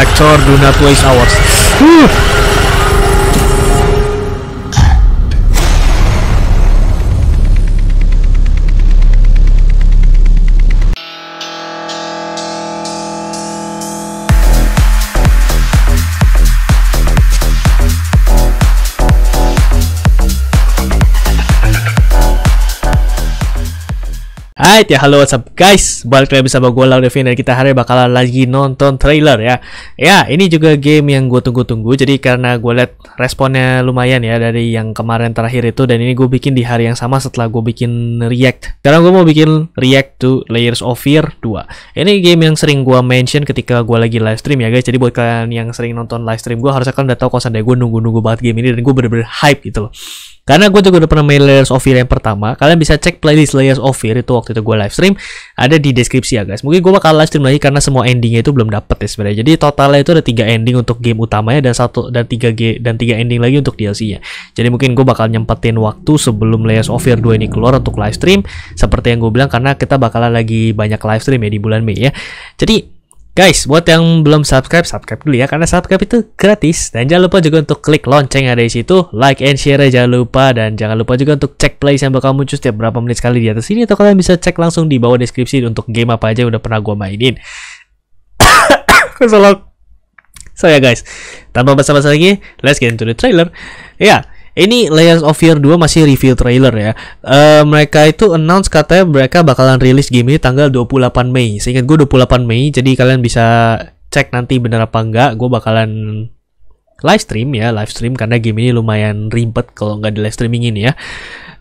actor do not waste hours uh. Alright, ya halo what's up guys balik lagi bersama gue Lau Devin dan kita hari bakalan lagi nonton trailer ya Ya ini juga game yang gue tunggu-tunggu jadi karena gue liat responnya lumayan ya dari yang kemarin terakhir itu dan ini gue bikin di hari yang sama setelah gue bikin react Sekarang gue mau bikin react to Layers of Fear 2 Ini game yang sering gue mention ketika gue lagi live stream ya guys jadi buat kalian yang sering nonton live stream gue harusnya kalian udah tau kalau gue nunggu-nunggu banget game ini dan gue bener-bener hype gitu loh karena gue juga udah pernah main Layers of Fear yang pertama, kalian bisa cek playlist Layers of Fear itu waktu itu gue live stream, ada di deskripsi ya guys. Mungkin gue bakal live stream lagi karena semua endingnya itu belum dapet ya sebenarnya. Jadi totalnya itu ada tiga ending untuk game utamanya dan satu dan tiga g dan tiga ending lagi untuk DLC-nya. Jadi mungkin gue bakal nyempetin waktu sebelum Layers of Fear 2 ini keluar untuk live stream seperti yang gue bilang karena kita bakalan lagi banyak live stream ya di bulan Mei ya. Jadi Guys, buat yang belum subscribe, subscribe dulu ya karena subscribe itu gratis dan jangan lupa juga untuk klik lonceng yang ada di situ, like and share ya, jangan lupa dan jangan lupa juga untuk cek playlist yang bakal muncul setiap berapa menit sekali di atas sini atau kalian bisa cek langsung di bawah deskripsi untuk game apa aja yang udah pernah gua mainin. Kesalahan saya so, yeah, guys. Tanpa basa-basi lagi, let's get into the trailer. Ya. Yeah. Ini Layers of Fear 2 masih reveal trailer ya. Uh, mereka itu announce katanya mereka bakalan rilis game ini tanggal 28 Mei. Seingat gue 28 Mei, jadi kalian bisa cek nanti bener apa enggak. Gue bakalan live stream ya, live stream karena game ini lumayan ribet kalau nggak di live streaming ini ya.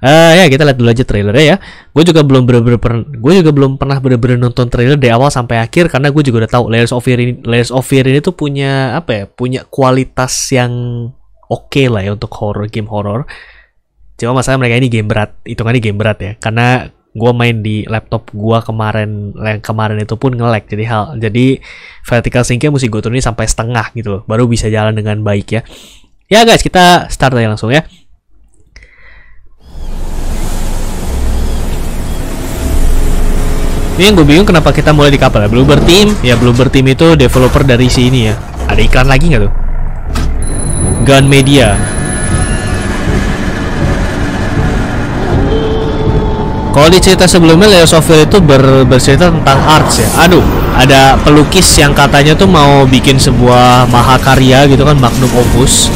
Uh, ya kita lihat dulu aja trailernya ya. Gue juga belum bener-bener gue juga belum pernah bener-bener nonton trailer dari awal sampai akhir karena gue juga udah tahu Layers of Fear ini Layers of Fear ini tuh punya apa ya? Punya kualitas yang oke okay lah ya untuk horror game horror cuma masalah mereka ini game berat hitungannya game berat ya karena gue main di laptop gue kemarin yang kemarin itu pun ngelek jadi hal jadi vertical syncnya mesti gue turunin sampai setengah gitu loh baru bisa jalan dengan baik ya ya guys kita start aja langsung ya Ini yang gue bingung kenapa kita mulai di kapal ya. Blue Team, ya Blue Bird Team itu developer dari sini ya. Ada iklan lagi nggak tuh? Gun Media. Kalau di cerita sebelumnya Leo Sofil itu ber bercerita tentang arts ya. Aduh, ada pelukis yang katanya tuh mau bikin sebuah mahakarya gitu kan magnum opus.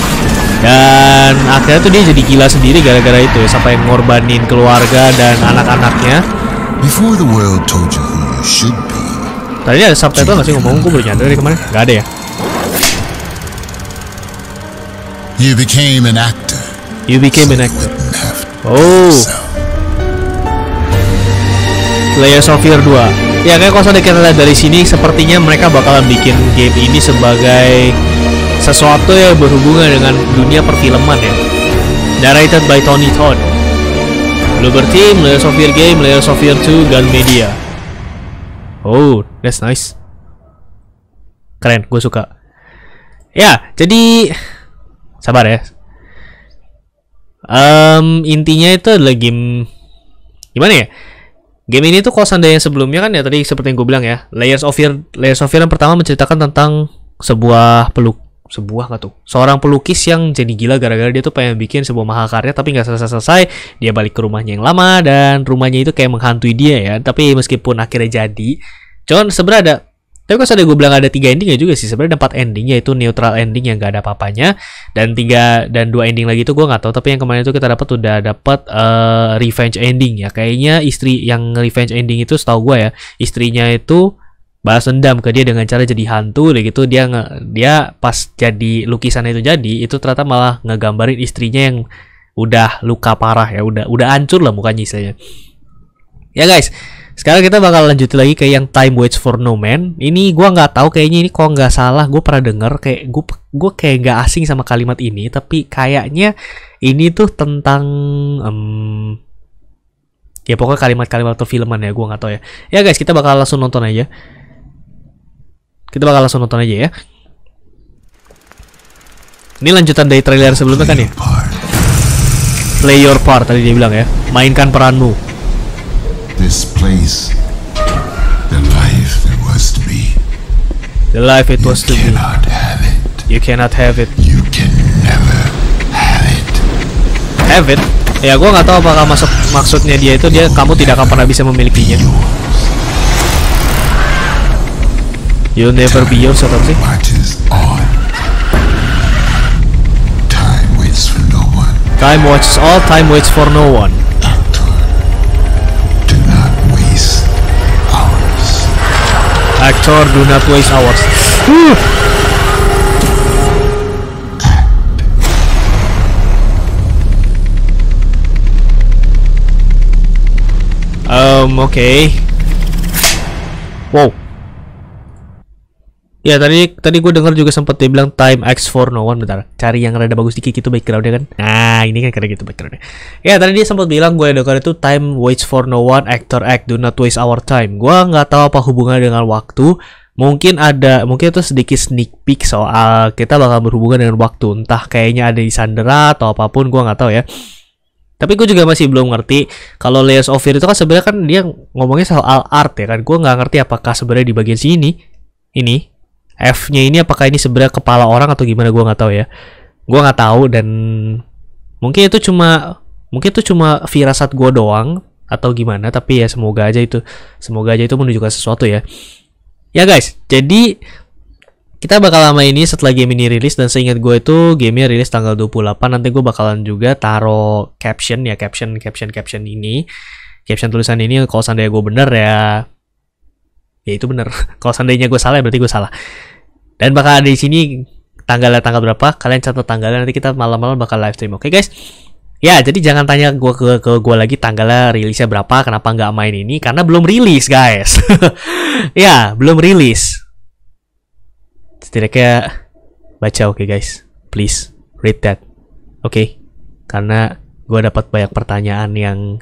Dan akhirnya tuh dia jadi gila sendiri gara-gara itu ya, sampai ngorbanin keluarga dan anak-anaknya. Tadi ada subtitle nggak sih ngomong gue baru nyadar dari kemarin? Gak ada ya? You became an actor. You became so an actor. Oh. Layers of Fear 2. Ya kayak kalau saya lihat dari sini sepertinya mereka bakalan bikin game ini sebagai sesuatu yang berhubungan dengan dunia perfilman ya. Directed by Tony Todd. Bloober Team, Layers of Fear Game, Layers of Fear 2, Gun Media. Oh, that's nice. Keren, gue suka. Ya, jadi sabar ya um, intinya itu adalah game gimana ya game ini tuh kalau seandainya sebelumnya kan ya tadi seperti yang gue bilang ya layers of fear layers of fear yang pertama menceritakan tentang sebuah peluk sebuah nggak tuh seorang pelukis yang jadi gila gara-gara dia tuh pengen bikin sebuah mahakarya tapi nggak selesai-selesai dia balik ke rumahnya yang lama dan rumahnya itu kayak menghantui dia ya tapi meskipun akhirnya jadi cuman sebenarnya ada tapi kalau saya gue bilang ada tiga ending ya juga sih, sebenarnya empat ending yaitu neutral ending yang gak ada apa dan tiga dan dua ending lagi itu gue nggak tahu. Tapi yang kemarin itu kita dapat udah dapat uh, eh, revenge ending ya. Kayaknya istri yang revenge ending itu setahu gue ya istrinya itu balas dendam ke dia dengan cara jadi hantu deh gitu dia nge, dia pas jadi lukisan itu jadi itu ternyata malah ngegambarin istrinya yang udah luka parah ya udah udah hancur lah mukanya istilahnya ya guys sekarang kita bakal lanjut lagi ke yang Time Waits for No Man. Ini gue nggak tahu kayaknya ini kok nggak salah gue pernah denger kayak gue gue kayak nggak asing sama kalimat ini, tapi kayaknya ini tuh tentang um, ya pokoknya kalimat-kalimat atau filman ya gue nggak tahu ya. Ya guys kita bakal langsung nonton aja. Kita bakal langsung nonton aja ya. Ini lanjutan dari trailer sebelumnya kan ya. Play your part tadi dia bilang ya. Mainkan peranmu this place the life that was to be. The life it you was to be. You cannot have it. You cannot have it. You can never have it. Have it? Ya, gue nggak tahu apakah masuk maksudnya dia itu dia kamu tidak akan pernah bisa memilikinya. You'll never be yours atau sih? Time waits for no one. Time waits all. Time waits for no one. Actor, do not waste hours. um, okay. Whoa. Ya tadi tadi gue dengar juga sempat dia bilang time x for no one bentar cari yang rada bagus dikit itu backgroundnya kan nah ini kan itu gitu backgroundnya ya tadi dia sempat bilang gue dengar itu time waits for no one actor act do not waste our time gue nggak tahu apa hubungannya dengan waktu mungkin ada mungkin itu sedikit sneak peek soal kita bakal berhubungan dengan waktu entah kayaknya ada di sandera atau apapun gue nggak tahu ya tapi gue juga masih belum ngerti kalau Layers of Fear itu kan sebenarnya kan dia ngomongnya soal art ya kan gue nggak ngerti apakah sebenarnya di bagian sini ini F-nya ini apakah ini sebenarnya kepala orang atau gimana gue nggak tahu ya gue nggak tahu dan mungkin itu cuma mungkin itu cuma firasat gue doang atau gimana tapi ya semoga aja itu semoga aja itu menunjukkan sesuatu ya ya guys jadi kita bakal lama ini setelah game ini rilis dan seingat gue itu gamenya rilis tanggal 28 nanti gue bakalan juga taro caption ya caption caption caption ini caption tulisan ini kalau seandainya gue bener ya ya itu bener kalau seandainya gue salah ya berarti gue salah dan bakal ada di sini tanggalnya tanggal berapa kalian catat tanggalnya nanti kita malam-malam bakal live stream oke okay, guys Ya, jadi jangan tanya gue ke, ke gue lagi tanggalnya rilisnya berapa, kenapa nggak main ini, karena belum rilis, guys. ya, belum rilis. Setidaknya baca oke, okay, guys. Please read that. Oke. Okay? Karena gue dapat banyak pertanyaan yang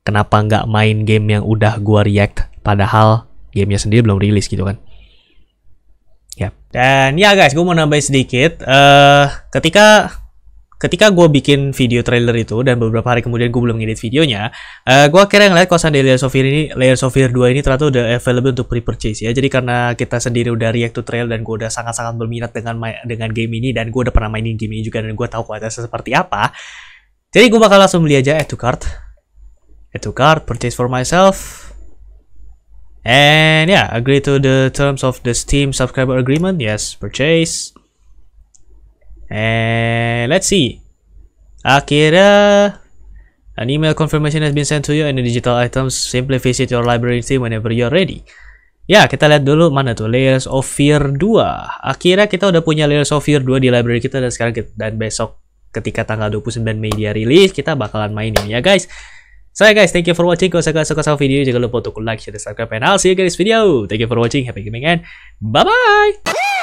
kenapa nggak main game yang udah gue react padahal gamenya sendiri belum rilis gitu kan ya yep. dan ya guys gue mau nambahin sedikit uh, ketika ketika gue bikin video trailer itu dan beberapa hari kemudian gue belum ngedit videonya, uh, eh, gue akhirnya ngeliat kosan di software ini, layer software 2 ini ternyata udah available untuk pre-purchase ya. Jadi karena kita sendiri udah react to trailer dan gue udah sangat-sangat berminat dengan dengan game ini dan gue udah pernah mainin game ini juga dan gue tahu kualitasnya seperti apa. Jadi gue bakal langsung beli aja add to cart. Add to cart, purchase for myself. And yeah, agree to the terms of the Steam subscriber agreement. Yes, purchase. And let's see. Akira, an email confirmation has been sent to you and the digital items. Simply visit your library team whenever you're ready. Ya, kita lihat dulu mana tuh Layers of Fear 2. Akhirnya kita udah punya Layers of Fear 2 di library kita dan sekarang kita, dan besok ketika tanggal 29 Mei dia rilis, kita bakalan main ini ya guys. So yeah guys, thank you for watching. Kalau saya suka sama video, jangan lupa untuk like, share, dan subscribe. And I'll see you guys video. Thank you for watching. Happy gaming and bye-bye.